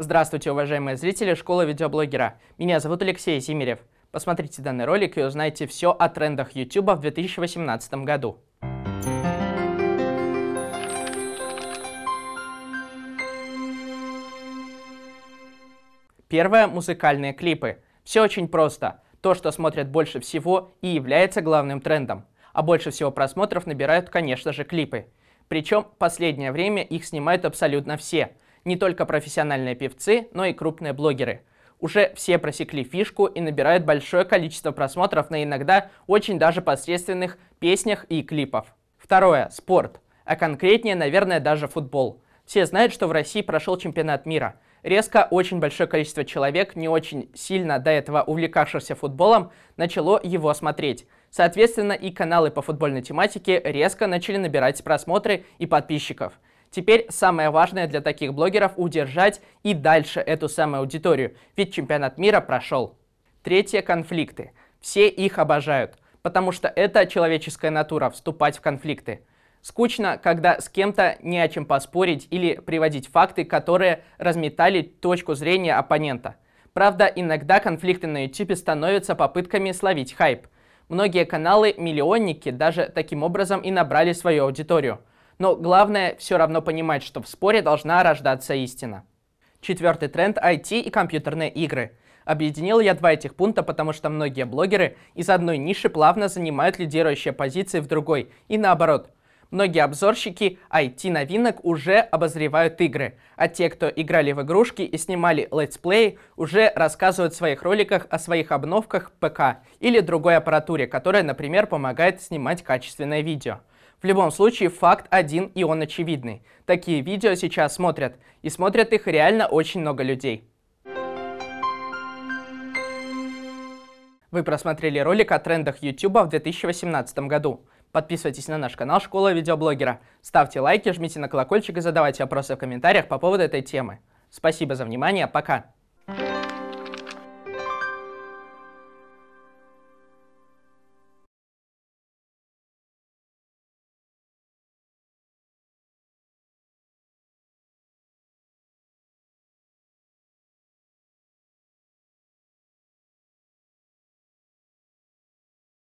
Здравствуйте, уважаемые зрители школы видеоблогера. Меня зовут Алексей Зимерев. Посмотрите данный ролик и узнайте все о трендах YouTube в 2018 году. Первое – музыкальные клипы. Все очень просто. То, что смотрят больше всего и является главным трендом. А больше всего просмотров набирают, конечно же, клипы. Причем в последнее время их снимают абсолютно все – не только профессиональные певцы, но и крупные блогеры. Уже все просекли фишку и набирают большое количество просмотров на иногда очень даже посредственных песнях и клипов. Второе. Спорт. А конкретнее, наверное, даже футбол. Все знают, что в России прошел чемпионат мира. Резко очень большое количество человек, не очень сильно до этого увлекавшихся футболом, начало его смотреть. Соответственно, и каналы по футбольной тематике резко начали набирать просмотры и подписчиков. Теперь самое важное для таких блогеров – удержать и дальше эту самую аудиторию, ведь чемпионат мира прошел. Третье – конфликты. Все их обожают, потому что это человеческая натура – вступать в конфликты. Скучно, когда с кем-то не о чем поспорить или приводить факты, которые разметали точку зрения оппонента. Правда, иногда конфликты на YouTube становятся попытками словить хайп. Многие каналы-миллионники даже таким образом и набрали свою аудиторию – но главное все равно понимать, что в споре должна рождаться истина. Четвертый тренд – IT и компьютерные игры. Объединил я два этих пункта, потому что многие блогеры из одной ниши плавно занимают лидирующие позиции в другой, и наоборот. Многие обзорщики IT-новинок уже обозревают игры, а те, кто играли в игрушки и снимали летсплеи, уже рассказывают в своих роликах о своих обновках ПК или другой аппаратуре, которая, например, помогает снимать качественное видео. В любом случае, факт один и он очевидный. Такие видео сейчас смотрят, и смотрят их реально очень много людей. Вы просмотрели ролик о трендах YouTube в 2018 году. Подписывайтесь на наш канал Школа видеоблогера, ставьте лайки, жмите на колокольчик и задавайте вопросы в комментариях по поводу этой темы. Спасибо за внимание, пока!